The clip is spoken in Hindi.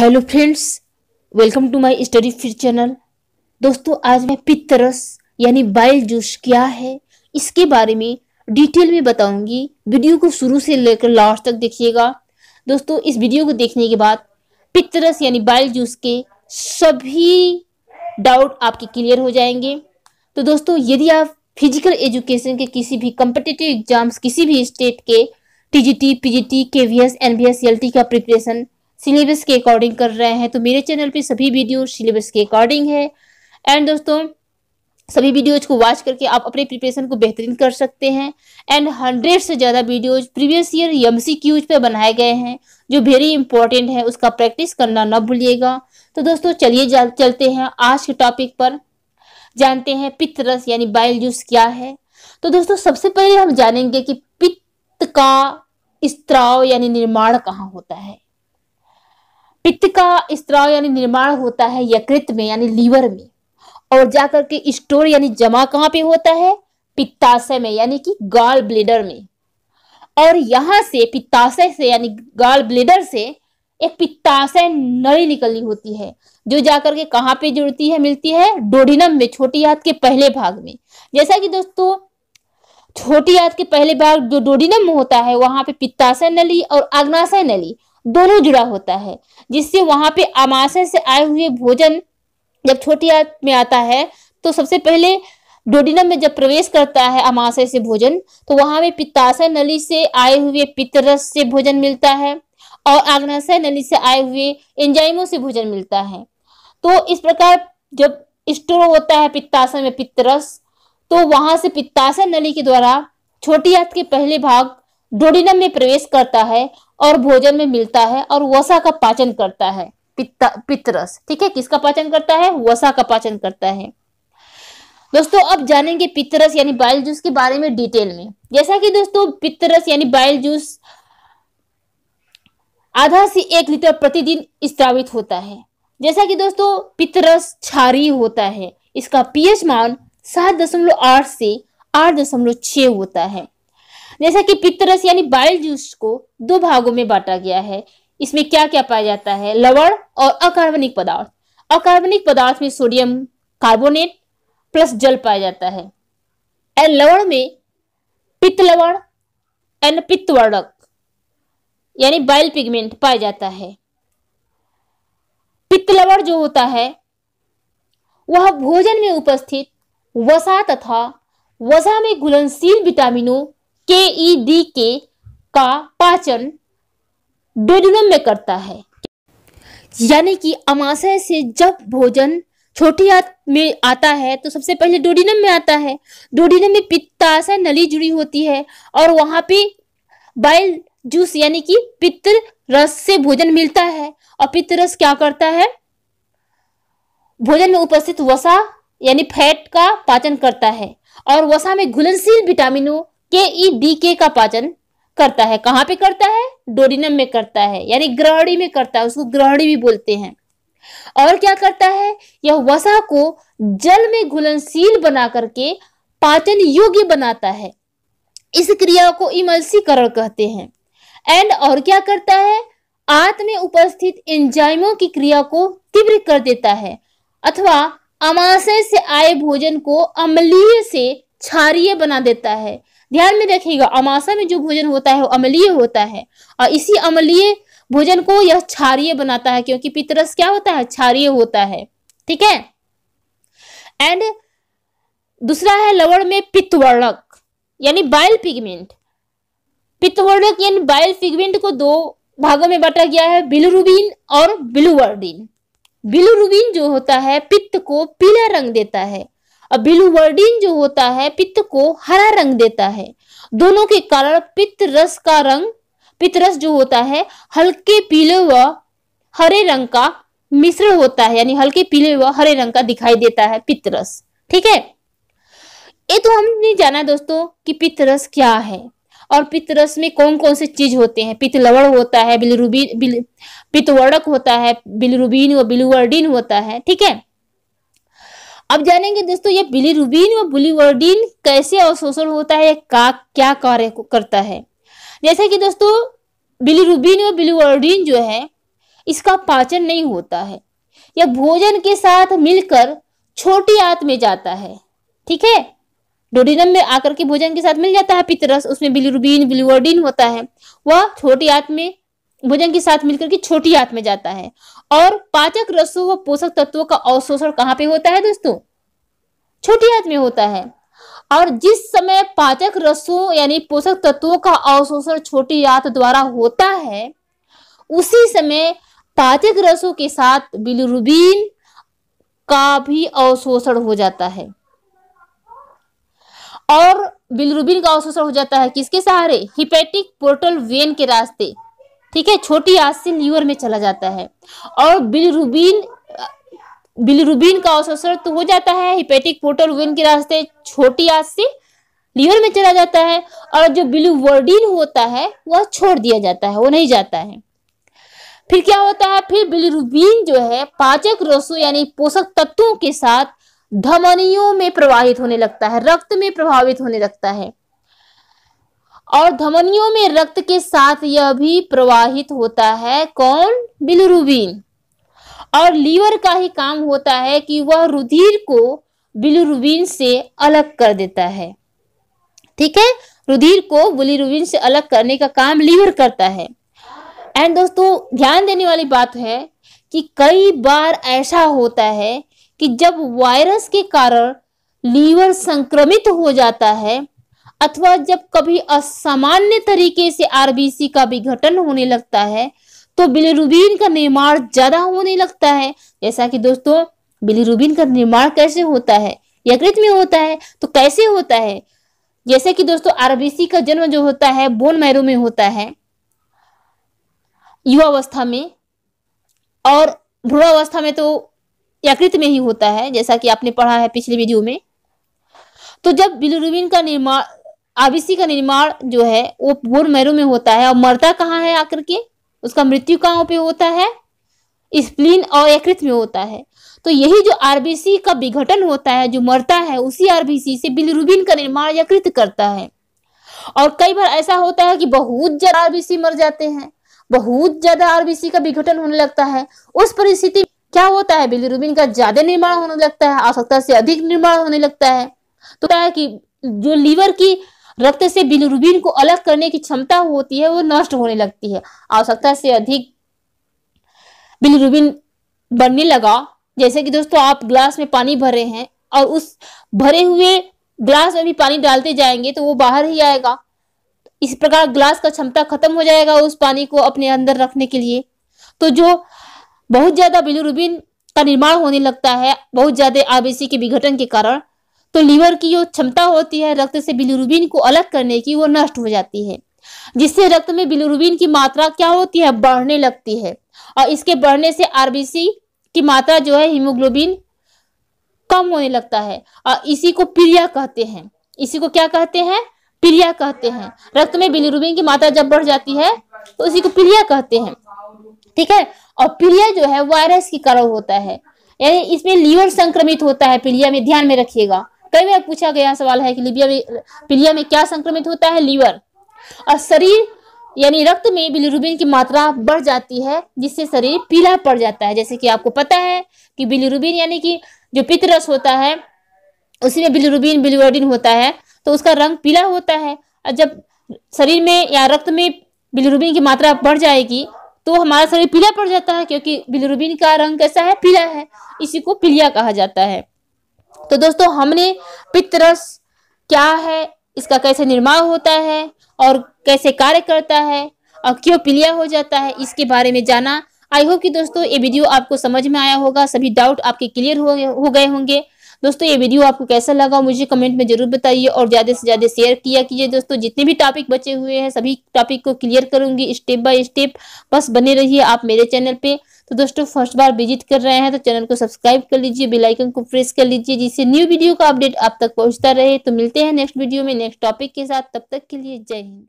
hello friends welcome to my study फिर चैनल दोस्तों आज मैं पित्तरस यानी बाइल जूस क्या है इसके बारे में डिटेल में बताऊंगी वीडियो को शुरू से लेकर लास्ट तक देखिएगा दोस्तों इस वीडियो को देखने के बाद पित्तरस यानी बाइल जूस के सभी डाउट आपके क्लियर हो जाएंगे तो दोस्तों यदि आप फिजिकल एजुकेशन के किसी भी कम्पिटेटिव एग्जाम्स किसी भी स्टेट के T T G P TGT PGT KVS L T का प्रिपरेशन सिलेबस के अकॉर्डिंग कर रहे हैं तो मेरे चैनल पे सभी वीडियो सिलेबस के अकॉर्डिंग है एंड दोस्तों सभी वीडियोज को वॉच करके आप अपने प्रिपरेशन को बेहतरीन कर सकते हैं एंड हंड्रेड से ज़्यादा videos previous year M C पे बनाए गए हैं जो वेरी इंपॉर्टेंट है उसका प्रैक्टिस करना ना भूलिएगा तो दोस्तों चलिए चलते हैं आज के टॉपिक पर जानते हैं पित्तरस यानी बाइल जूस क्या है तो दोस्तों सबसे पहले हम जानेंगे कि पित्त का स्त्राव यानी निर्माण कहाँ होता है पित्त का स्त्राव यानी निर्माण होता है यकृत में यानी लीवर में और जाकर के स्टोर यानी जमा कहाँ पे होता है पित्ताशय में यानी कि गाल ब्लेडर में और यहाँ से पित्ताशय से यानी गाल ब्लेडर से एक पित्ताशय नली निकलनी होती है जो जाकर के कहाँ पे जुड़ती है मिलती है डोडिनम में छोटी हाथ के पहले भाग में जैसा कि दोस्तों छोटी हाथ के पहले भाग जो डोडिनम में होता है वहां पे पित्ताशय नली और अग्नाशय नली दोनों जुड़ा होता है जिससे वहां पे आमाशय से आए हुए भोजन जब छोटी में आता है तो सबसे पहले डोडिनम में जब प्रवेश करता है अमाशय से भोजन तो वहां में पित्ताशय नली से आए हुए पितरस से भोजन मिलता है और आग्नाशय नली से आए हुए एंजाइमों से भोजन मिलता है तो इस प्रकार जब स्टोर होता है पित्ताशय में पित्तरस तो वहां से पित्ताशय नली के द्वारा छोटी आंत के पहले भाग डोडिनम में प्रवेश करता है और भोजन में मिलता है और वसा का पाचन करता है पितरस ठीक है किसका पाचन करता है वसा का पाचन करता है दोस्तों अब जानेंगे पितरस यानी बाइल जूस के बारे में डिटेल में जैसा कि दोस्तों पितरस यानी बाइल जूस आधा से एक लीटर प्रतिदिन स्त्रावित होता है जैसा कि दोस्तों पितरस क्षारी होता है इसका पीएच मान सात दशमलव आठ से आठ दशमलव छ होता है जैसा कि पित्तरस यानी बाइल जूस को दो भागों में बांटा गया है इसमें क्या क्या पाया जाता है लवण और अकार्बनिक पदार्थ अकार्बनिक पदार्थ में सोडियम कार्बोनेट प्लस जल पाया जाता है एंड लवण में पित्त लवण एंड पित्तवर्णक यानी बाइल पिगमेंट पाया जाता है पित्त लवण जो होता है वह भोजन में उपस्थित वसा तथा वसा में घुलनशील विटामिनों के ई डी के का पाचन डोडुलम में करता है यानी कि अमाशय से जब भोजन छोटी आत में आता है तो सबसे पहले डोडिनम में आता है डोडिनम में पित्ताशय नली जुड़ी होती है और वहां पे बाइल जूस यानी कि पित्त रस से भोजन मिलता है और पित्त रस क्या करता है भोजन में उपस्थित वसा यानी फैट का पाचन करता है और वसा में घुलनशील विटामिनों के ई डी के का पाचन करता है कहाँ पे करता है डोरिनम में करता है यानी ग्रहणी में करता है उसको ग्रहणी भी बोलते हैं और क्या करता है यह वसा को जल में घुलनशील बना करके पाचन योग्य बनाता है इस क्रिया को इमल्सीकरण कहते हैं एंड और क्या करता है आंत में उपस्थित एंजाइमों की क्रिया को तीव्र कर देता है अथवा अमाशय से आए भोजन को अम्लीय से क्षारीय बना देता है ध्यान में रखिएगा अमाशा में जो भोजन होता है वो अमलीय होता है और इसी अमलीय भोजन को यह क्षारिय बनाता है क्योंकि पितरस क्या होता है क्षारिय होता है ठीक है एंड दूसरा है लवण में पित्तवर्णक यानी बाइल पिगमेंट पित्तवर्णक यानी बाइल पिगमेंट को दो भागों में बांटा गया है बिलुरुबिन और बिलुवर्डिन बिलुरुबिन जो होता है पित्त को पीला रंग देता है बिलुवर्डिन जो होता है पित्त को हरा रंग देता है दोनों के कारण पित्त रस का रंग पित्त रस जो होता है हल्के पीले व हरे रंग का मिश्र होता है यानी हल्के पीले व हरे रंग का दिखाई देता है पित्त रस ठीक है ये तो हमने जाना दोस्तों कि पित्त रस क्या है और पित्त रस में कौन कौन से चीज होते हैं पित्त लवण होता है बिलरूबीन बिल, पित्तवर्णक होता है बिलरूबीन व बिलुवर्डिन होता है ठीक है अब जानेंगे दोस्तों ये बिलीरुबिन व बुलीवर्डिन कैसे अवशोषण होता है का क्या कार्य करता है जैसे कि दोस्तों बिलीरुबिन व बिलीवर्डिन जो है इसका पाचन नहीं होता है यह भोजन के साथ मिलकर छोटी आंत में जाता है ठीक है डोडिनम में आकर के भोजन के साथ मिल जाता है पितरस उसमें बिलीरुबिन बिलीवर्डिन होता है वह छोटी आंत में भोजन के साथ मिलकर के छोटी आंत में जाता है और पाचक रसों व पोषक तत्वों का अवशोषण कहाँ पे होता है दोस्तों छोटी आंत में होता है और जिस समय पाचक रसों यानी पोषक तत्वों का अवशोषण छोटी आंत द्वारा होता है उसी समय पाचक रसों के साथ बिलुरुबीन का भी अवशोषण हो जाता है और बिलरुबिन का अवशोषण हो जाता है किसके सहारे हिपेटिक पोर्टल वेन के रास्ते ठीक है छोटी आज से लीवर में चला जाता है और बिलरुबिन बिलरुबिन का अवसर तो हो जाता है हिपेटिक पोर्टल वेन के रास्ते छोटी आज से लीवर में चला जाता है और जो बिलुवर्डिन होता है वह छोड़ दिया जाता है वो नहीं जाता है फिर क्या होता है फिर बिलरुबिन जो है पाचक रसो यानी पोषक तत्वों के साथ धमनियों में प्रवाहित होने लगता है रक्त में प्रभावित होने लगता है और धमनियों में रक्त के साथ यह भी प्रवाहित होता है कौन बिलुरुबिन और लीवर का ही काम होता है कि वह रुधिर को बिलुरुबिन से अलग कर देता है ठीक है रुधिर को बिलुरुबिन से अलग करने का काम लीवर करता है एंड दोस्तों ध्यान देने वाली बात है कि कई बार ऐसा होता है कि जब वायरस के कारण लीवर संक्रमित हो जाता है अथवा जब कभी असामान्य तरीके से आरबीसी का विघटन होने लगता है तो बिलिरुबिन का निर्माण ज्यादा होने लगता है जैसा कि दोस्तों बिलिरुबिन का निर्माण कैसे होता है यकृत में होता है तो कैसे होता है जैसे कि दोस्तों आरबीसी का जन्म जो होता है बोन मैरो में होता है युवावस्था में और भ्रूणावस्था में तो यकृत में ही होता है जैसा कि आपने पढ़ा है पिछले वीडियो में तो जब बिलिरुबिन का निर्माण आबिसी का निर्माण जो है वो भोर मेरू में होता है और मरता कहाँ है आकर के उसका मृत्यु कहाँ पे होता है स्प्लीन और यकृत में होता है तो यही जो आरबीसी का विघटन होता है जो मरता है उसी आरबीसी से बिलरुबिन का निर्माण यकृत करता है और कई बार ऐसा होता है कि बहुत ज्यादा आरबीसी मर जाते हैं बहुत ज्यादा आरबीसी का विघटन होने लगता है उस परिस्थिति क्या होता है बिलरुबिन का ज्यादा निर्माण होने लगता है आवश्यकता से अधिक निर्माण होने लगता है तो क्या है कि जो लीवर की रक्त से बिलुरुबिन को अलग करने की क्षमता होती है वो नष्ट होने लगती है आवश्यकता से अधिक बिलुरुबिन बनने लगा जैसे कि दोस्तों आप ग्लास में पानी भरे हैं और उस भरे हुए ग्लास में भी पानी डालते जाएंगे तो वो बाहर ही आएगा इस प्रकार ग्लास का क्षमता खत्म हो जाएगा उस पानी को अपने अंदर रखने के लिए तो जो बहुत ज्यादा बिलुरुबिन का निर्माण होने लगता है बहुत ज्यादा आवेशी के विघटन के कारण तो लीवर की जो क्षमता होती है रक्त से बिलुरुबिन को अलग करने की वो नष्ट हो जाती है जिससे रक्त में बिलुरुबिन की मात्रा क्या होती है बढ़ने लगती है और इसके बढ़ने से आरबीसी की मात्रा जो है हीमोग्लोबिन कम होने लगता है और इसी को पीरिया कहते हैं इसी को क्या कहते हैं पीरिया कहते हैं रक्त में बिलुरुबिन की मात्रा जब बढ़ जाती है तो उसी को पीरिया कहते हैं ठीक है और पीरिया जो है वायरस के कारण होता है यानी इसमें लीवर संक्रमित होता है पीलिया में ध्यान में रखिएगा कई बार पूछा गया सवाल है कि लिबिया में पीलिया में क्या संक्रमित होता है लीवर और शरीर यानी रक्त में बिलिरुबिन की मात्रा बढ़ जाती है जिससे शरीर पीला पड़ जाता है जैसे कि आपको पता है कि बिलिरुबिन यानी कि जो पितरस होता है उसी में बिलिरुबिन बिलिवर्डिन होता है तो उसका रंग पीला होता है और जब शरीर में या रक्त में बिलिरुबिन की मात्रा बढ़ जाएगी तो हमारा शरीर पीला पड़ जाता है क्योंकि बिलिरुबिन का रंग कैसा है पीला है इसी को पीलिया कहा जाता है तो दोस्तों हमने पितरस क्या है इसका कैसे निर्माण होता है और कैसे कार्य करता है और क्यों पीलिया हो जाता है इसके बारे में जाना आई होप कि दोस्तों ये वीडियो आपको समझ में आया होगा सभी डाउट आपके क्लियर हो गए होंगे दोस्तों ये वीडियो आपको कैसा लगा मुझे कमेंट में जरूर बताइए और ज़्यादा से ज़्यादा शेयर किया कीजिए दोस्तों जितने भी टॉपिक बचे हुए हैं सभी टॉपिक को क्लियर करूंगी स्टेप बाय स्टेप बस बने रहिए आप मेरे चैनल पे तो दोस्तों फर्स्ट बार विजिट कर रहे हैं तो चैनल को सब्सक्राइब कर लीजिए आइकन को प्रेस कर लीजिए जिससे न्यू वीडियो का अपडेट आप तक पहुंचता रहे तो मिलते हैं नेक्स्ट वीडियो में नेक्स्ट टॉपिक के साथ तब तक के लिए जय हिंद